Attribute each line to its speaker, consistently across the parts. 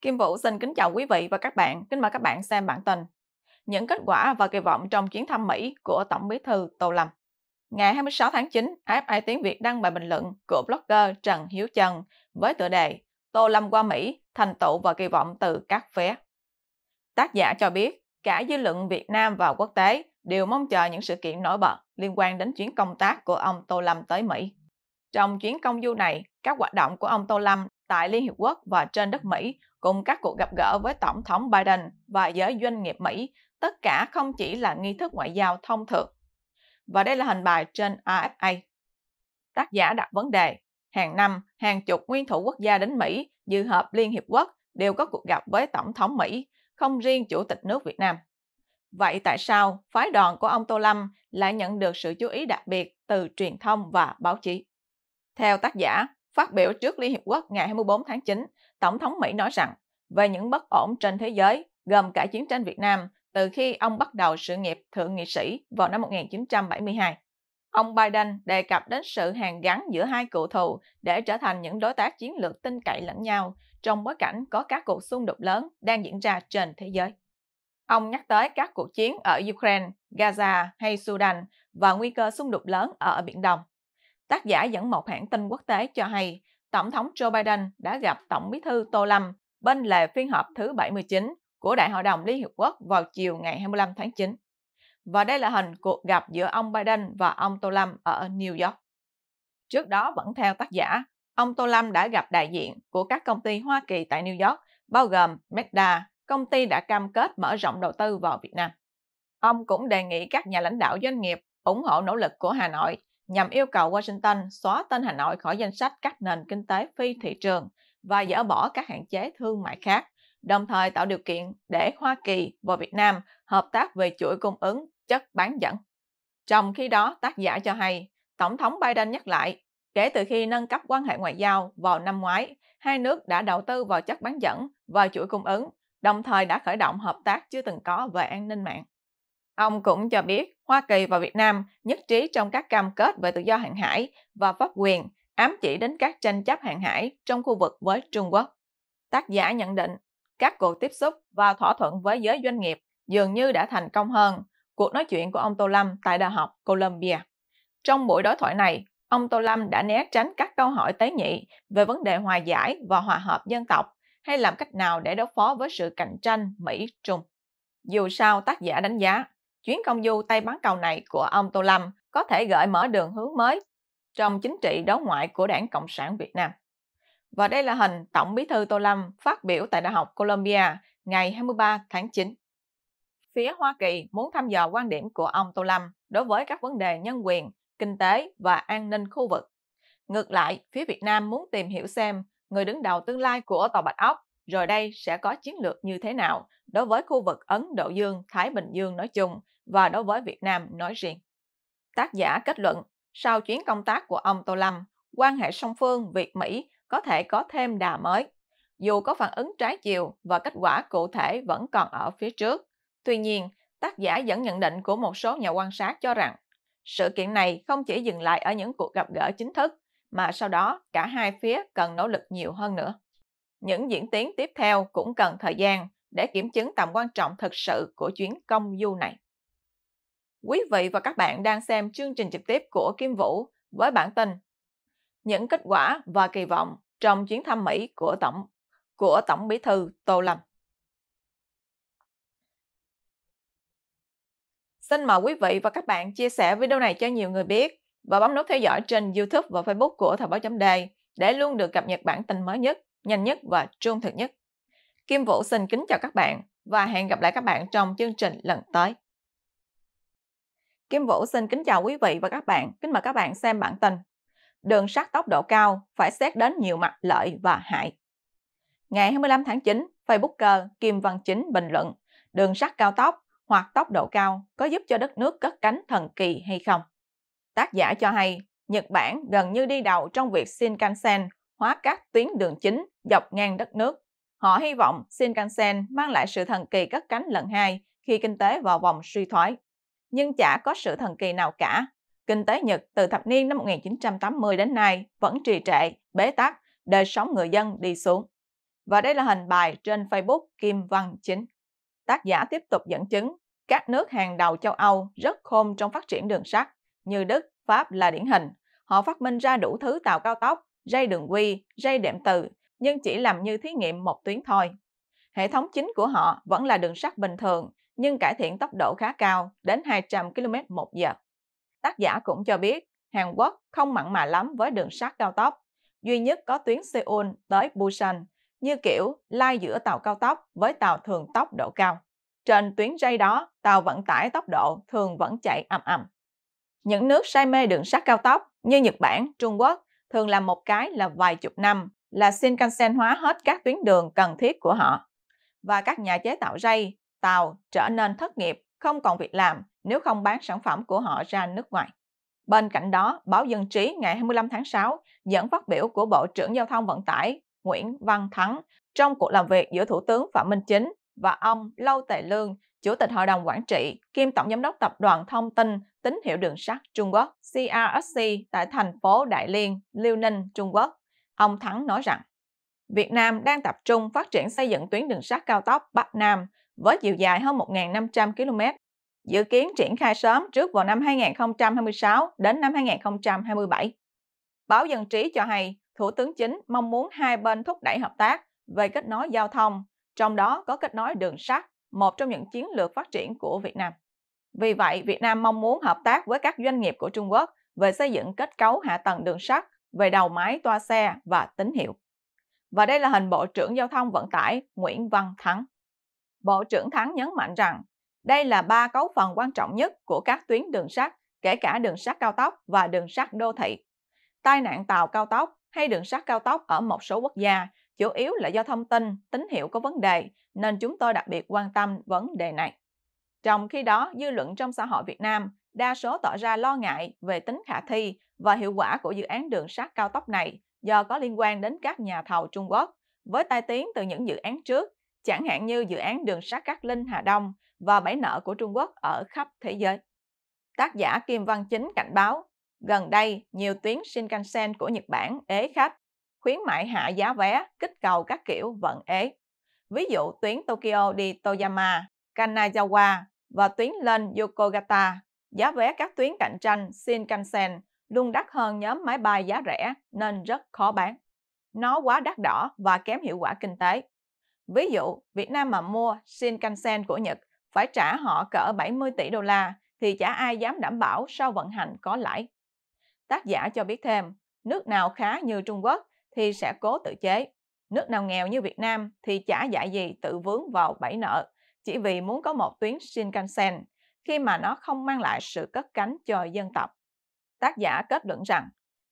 Speaker 1: Kim Vũ xin kính chào quý vị và các bạn, kính mời các bạn xem bản tin. Những kết quả và kỳ vọng trong chuyến thăm Mỹ của Tổng bí thư Tô Lâm. Ngày 26 tháng 9, AFI Tiếng Việt đăng bài bình luận của blogger Trần Hiếu Trần với tựa đề Tô Lâm qua Mỹ, thành tựu và kỳ vọng từ các phía. Tác giả cho biết, cả dư luận Việt Nam và quốc tế đều mong chờ những sự kiện nổi bật liên quan đến chuyến công tác của ông Tô Lâm tới Mỹ. Trong chuyến công du này, các hoạt động của ông Tô Lâm tại Liên Hiệp Quốc và trên đất Mỹ cùng các cuộc gặp gỡ với Tổng thống Biden và giới doanh nghiệp Mỹ, tất cả không chỉ là nghi thức ngoại giao thông thường. Và đây là hình bài trên AFA. Tác giả đặt vấn đề, hàng năm, hàng chục nguyên thủ quốc gia đến Mỹ dự họp Liên Hiệp Quốc đều có cuộc gặp với Tổng thống Mỹ, không riêng Chủ tịch nước Việt Nam. Vậy tại sao phái đoàn của ông Tô Lâm lại nhận được sự chú ý đặc biệt từ truyền thông và báo chí? Theo tác giả, Phát biểu trước Liên Hiệp Quốc ngày 24 tháng 9, Tổng thống Mỹ nói rằng về những bất ổn trên thế giới, gồm cả chiến tranh Việt Nam, từ khi ông bắt đầu sự nghiệp thượng nghị sĩ vào năm 1972. Ông Biden đề cập đến sự hàn gắn giữa hai cựu thù để trở thành những đối tác chiến lược tin cậy lẫn nhau trong bối cảnh có các cuộc xung đột lớn đang diễn ra trên thế giới. Ông nhắc tới các cuộc chiến ở Ukraine, Gaza hay Sudan và nguy cơ xung đột lớn ở Biển Đông. Tác giả dẫn một hãng tin quốc tế cho hay, Tổng thống Joe Biden đã gặp Tổng bí thư Tô Lâm bên lề phiên họp thứ 79 của Đại hội đồng Liên Hiệp Quốc vào chiều ngày 25 tháng 9. Và đây là hình cuộc gặp giữa ông Biden và ông Tô Lâm ở New York. Trước đó vẫn theo tác giả, ông Tô Lâm đã gặp đại diện của các công ty Hoa Kỳ tại New York, bao gồm Meta, công ty đã cam kết mở rộng đầu tư vào Việt Nam. Ông cũng đề nghị các nhà lãnh đạo doanh nghiệp ủng hộ nỗ lực của Hà Nội nhằm yêu cầu Washington xóa tên Hà Nội khỏi danh sách các nền kinh tế phi thị trường và dỡ bỏ các hạn chế thương mại khác, đồng thời tạo điều kiện để Hoa Kỳ và Việt Nam hợp tác về chuỗi cung ứng chất bán dẫn. Trong khi đó, tác giả cho hay, Tổng thống Biden nhắc lại, kể từ khi nâng cấp quan hệ ngoại giao vào năm ngoái, hai nước đã đầu tư vào chất bán dẫn và chuỗi cung ứng, đồng thời đã khởi động hợp tác chưa từng có về an ninh mạng. Ông cũng cho biết Hoa Kỳ và Việt Nam nhất trí trong các cam kết về tự do hàng hải và pháp quyền, ám chỉ đến các tranh chấp hàng hải trong khu vực với Trung Quốc. Tác giả nhận định, các cuộc tiếp xúc và thỏa thuận với giới doanh nghiệp dường như đã thành công hơn cuộc nói chuyện của ông Tô Lâm tại Đại học Columbia. Trong buổi đối thoại này, ông Tô Lâm đã né tránh các câu hỏi tế nhị về vấn đề hòa giải và hòa hợp dân tộc hay làm cách nào để đối phó với sự cạnh tranh Mỹ-Trung. Dù sao, tác giả đánh giá Chuyến công du Tây Bán Cầu này của ông Tô Lâm có thể gợi mở đường hướng mới trong chính trị đối ngoại của Đảng Cộng sản Việt Nam. Và đây là hình Tổng bí thư Tô Lâm phát biểu tại Đại học Columbia ngày 23 tháng 9. Phía Hoa Kỳ muốn thăm dò quan điểm của ông Tô Lâm đối với các vấn đề nhân quyền, kinh tế và an ninh khu vực. Ngược lại, phía Việt Nam muốn tìm hiểu xem người đứng đầu tương lai của Tòa Bạch Ốc rồi đây sẽ có chiến lược như thế nào đối với khu vực Ấn Độ Dương, Thái Bình Dương nói chung và đối với Việt Nam nói riêng. Tác giả kết luận, sau chuyến công tác của ông Tô Lâm, quan hệ song phương Việt-Mỹ có thể có thêm đà mới. Dù có phản ứng trái chiều và kết quả cụ thể vẫn còn ở phía trước, tuy nhiên, tác giả dẫn nhận định của một số nhà quan sát cho rằng sự kiện này không chỉ dừng lại ở những cuộc gặp gỡ chính thức, mà sau đó cả hai phía cần nỗ lực nhiều hơn nữa. Những diễn tiến tiếp theo cũng cần thời gian để kiểm chứng tầm quan trọng thực sự của chuyến công du này. Quý vị và các bạn đang xem chương trình trực tiếp của Kim Vũ với bản tin Những kết quả và kỳ vọng trong chuyến thăm Mỹ của Tổng của Tổng Bí thư Tô Lâm. Xin mời quý vị và các bạn chia sẻ video này cho nhiều người biết và bấm nút theo dõi trên YouTube và Facebook của Thời báo chấm đề để luôn được cập nhật bản tin mới nhất nhanh nhất và trung thực nhất. Kim Vũ xin kính chào các bạn và hẹn gặp lại các bạn trong chương trình lần tới. Kim Vũ xin kính chào quý vị và các bạn, kính mời các bạn xem bản tin. Đường sắt tốc độ cao phải xét đến nhiều mặt lợi và hại. Ngày 25 tháng 9, Facebooker Kim Văn Chính bình luận đường sắt cao tốc hoặc tốc độ cao có giúp cho đất nước cất cánh thần kỳ hay không? Tác giả cho hay, Nhật Bản gần như đi đầu trong việc Shinkansen hóa các tuyến đường chính dọc ngang đất nước. Họ hy vọng Shinkansen mang lại sự thần kỳ cất cánh lần hai khi kinh tế vào vòng suy thoái. Nhưng chả có sự thần kỳ nào cả. Kinh tế Nhật từ thập niên năm 1980 đến nay vẫn trì trệ, bế tắc, đời sống người dân đi xuống. Và đây là hình bài trên Facebook Kim Văn Chính. Tác giả tiếp tục dẫn chứng các nước hàng đầu châu Âu rất khôn trong phát triển đường sắt, như Đức, Pháp là điển hình. Họ phát minh ra đủ thứ tàu cao tốc, ray đường quy, ray đệm từ, nhưng chỉ làm như thí nghiệm một tuyến thôi. Hệ thống chính của họ vẫn là đường sắt bình thường, nhưng cải thiện tốc độ khá cao, đến 200 km một giờ. Tác giả cũng cho biết, Hàn Quốc không mặn mà lắm với đường sắt cao tốc, duy nhất có tuyến Seoul tới Busan, như kiểu lai giữa tàu cao tốc với tàu thường tốc độ cao. Trên tuyến ray đó, tàu vận tải tốc độ thường vẫn chạy ầm ầm. Những nước say mê đường sắt cao tốc như Nhật Bản, Trung Quốc thường làm một cái là vài chục năm, là Shinkansen hóa hết các tuyến đường cần thiết của họ. Và các nhà chế tạo ray, tàu trở nên thất nghiệp, không còn việc làm nếu không bán sản phẩm của họ ra nước ngoài. Bên cạnh đó, báo Dân Trí ngày 25 tháng 6 dẫn phát biểu của Bộ trưởng Giao thông Vận tải Nguyễn Văn Thắng trong cuộc làm việc giữa Thủ tướng Phạm Minh Chính và ông Lâu Tài Lương, Chủ tịch Hội đồng Quản trị, kiêm Tổng Giám đốc Tập đoàn Thông tin tín hiệu đường sắt Trung Quốc CRSC tại thành phố Đại Liên, Liêu Ninh, Trung Quốc, ông Thắng nói rằng Việt Nam đang tập trung phát triển xây dựng tuyến đường sắt cao tốc Bắc Nam với chiều dài hơn 1.500 km, dự kiến triển khai sớm trước vào năm 2026 đến năm 2027. Báo Dân Trí cho hay, Thủ tướng Chính mong muốn hai bên thúc đẩy hợp tác về kết nối giao thông, trong đó có kết nối đường sắt, một trong những chiến lược phát triển của Việt Nam. Vì vậy, Việt Nam mong muốn hợp tác với các doanh nghiệp của Trung Quốc về xây dựng kết cấu hạ tầng đường sắt, về đầu máy toa xe và tín hiệu. Và đây là hình Bộ trưởng Giao thông Vận tải Nguyễn Văn Thắng. Bộ trưởng Thắng nhấn mạnh rằng đây là ba cấu phần quan trọng nhất của các tuyến đường sắt, kể cả đường sắt cao tốc và đường sắt đô thị. Tai nạn tàu cao tốc hay đường sắt cao tốc ở một số quốc gia chủ yếu là do thông tin, tín hiệu có vấn đề, nên chúng tôi đặc biệt quan tâm vấn đề này. Trong khi đó, dư luận trong xã hội Việt Nam đa số tỏ ra lo ngại về tính khả thi và hiệu quả của dự án đường sắt cao tốc này do có liên quan đến các nhà thầu Trung Quốc với tai tiếng từ những dự án trước, chẳng hạn như dự án đường sắt Cát Linh Hà Đông và bãi nợ của Trung Quốc ở khắp thế giới. Tác giả Kim Văn Chính cảnh báo, gần đây nhiều tuyến Shinkansen của Nhật Bản ế khách, khuyến mại hạ giá vé, kích cầu các kiểu vận ế. Ví dụ tuyến Tokyo đi Toyama Kanazawa và tuyến lên Yokogata. Giá vé các tuyến cạnh tranh Shinkansen luôn đắt hơn nhóm máy bay giá rẻ nên rất khó bán. Nó quá đắt đỏ và kém hiệu quả kinh tế. Ví dụ, Việt Nam mà mua Shinkansen của Nhật phải trả họ cỡ 70 tỷ đô la thì chả ai dám đảm bảo sau vận hành có lãi. Tác giả cho biết thêm, nước nào khá như Trung Quốc thì sẽ cố tự chế. Nước nào nghèo như Việt Nam thì chả dạy gì tự vướng vào bẫy nợ chỉ vì muốn có một tuyến Shinkansen khi mà nó không mang lại sự cất cánh cho dân tộc. Tác giả kết luận rằng,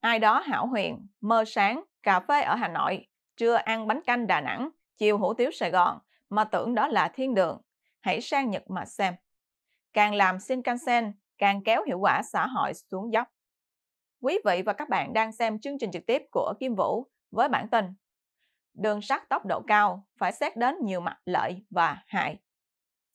Speaker 1: ai đó hảo huyền, mơ sáng, cà phê ở Hà Nội, trưa ăn bánh canh Đà Nẵng, chiều hủ tiếu Sài Gòn mà tưởng đó là thiên đường. Hãy sang Nhật mà xem. Càng làm Shinkansen, càng kéo hiệu quả xã hội xuống dốc. Quý vị và các bạn đang xem chương trình trực tiếp của Kim Vũ với bản tin Đường sắt tốc độ cao phải xét đến nhiều mặt lợi và hại.